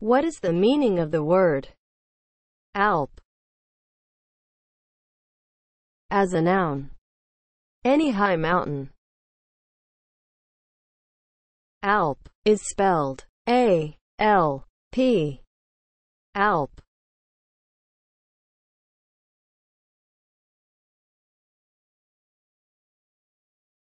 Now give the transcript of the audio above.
What is the meaning of the word Alp as a noun? Any high mountain. Alp is spelled A L P. Alp.